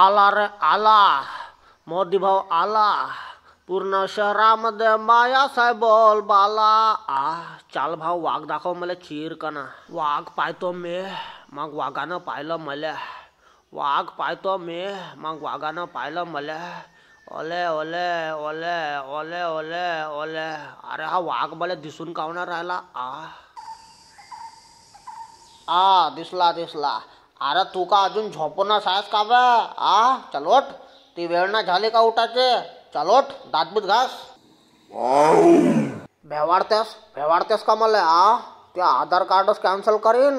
आलार आला मोदी भाव आला पूर्ण शहरा माया सायबल बाला आ चाल भाव वाघ दाखव मला चिरकना वाघ पाहतो मी मग वाघानं पाहिलं मला वाघ पाहतो मी मग वाघानं पाहिलं मला ओले ओले ओले ओले ओले ओले अरे हा वाघ मला दिसून कावणार राहिला आ आ दिसला दिसला अरे तुका अजून झोपणं सास का बा आ चलोट ती वेळ ना झाली का उठाचे चलोट दातबीत घास भेवाडतेस भेवाडतेस का मला आ ते आधार कार्ड कॅन्सल करीन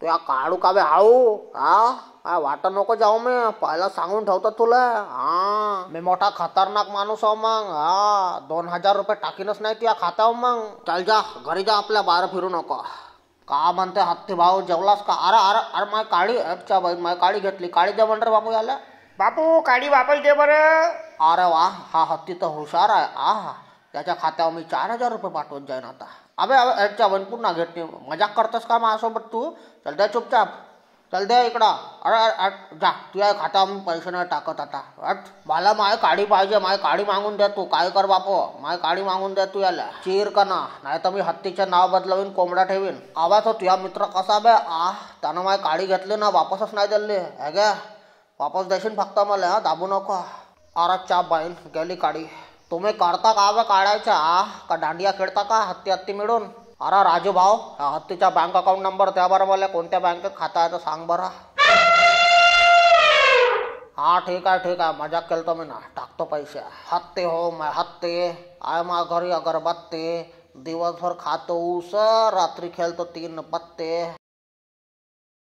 तुया काढू का बे हाऊ आ काय वाटा नको जाऊ मी पहिला सांगून ठेवतो तुला हा मी मोठा खतरनाक माणूस आहो मग हा दोन हजार रुपये टाकीनच नाही तुया खाता मग चल जा घरी जा आपल्या बाहेर फिरू नको का म्हणते हत्ती भाऊ जेवलास का अरे अरे अरे माय काळी अच्छा बाई माय काळी घेतली काळी दे म्हणते बापू याला बापू काळी वापस दे बर अरे वा हा हत्ती तर हुशार आहे आ हा त्याच्या खात्यावर मी चार हजार रुपये पाठवून जाईन आता अबे अबे अच्छा बाई पुन्हा घेतली मजाक करतोस का माझ्यासोबत तू चल द्या चुपचाप चल दे इकडं अरे अट जा तुझ्या खात्यावर पैसे नाही टाकत आता अट मला माय काडी पाहिजे माय काडी मागून दे तू काय कर बापो माय काडी मागून दे तू याला चिर का ना नाही तर मी हत्तीचे नाव बदलवीन कोंबडा ठेवीन आवाज हो तुझ्या मित्र कसा बे आ त्यानं माय काडी घेतली ना वापसच नाही दिली हे गे वापस देशील फक्त मला हा दाबू नको अरे चा बाईन गेली काडी तुम्ही करता का बे काढायच्या आ का दांडिया खेळता का हत्ती हत्ती मिळून अरे राजू भाव हत्ती बँक अकाउंट नंबर दे बरं बोले को बैंक खाता है तो संग बरं हा ठीक है ठीक आहे मजाक केलतो मी ना टाकतो पैसे हत्ती हो मैं हत्ती आय मा घरी अगरबत्ती दिवसभर खातो उस रात्री खेळतो तीन पत्ते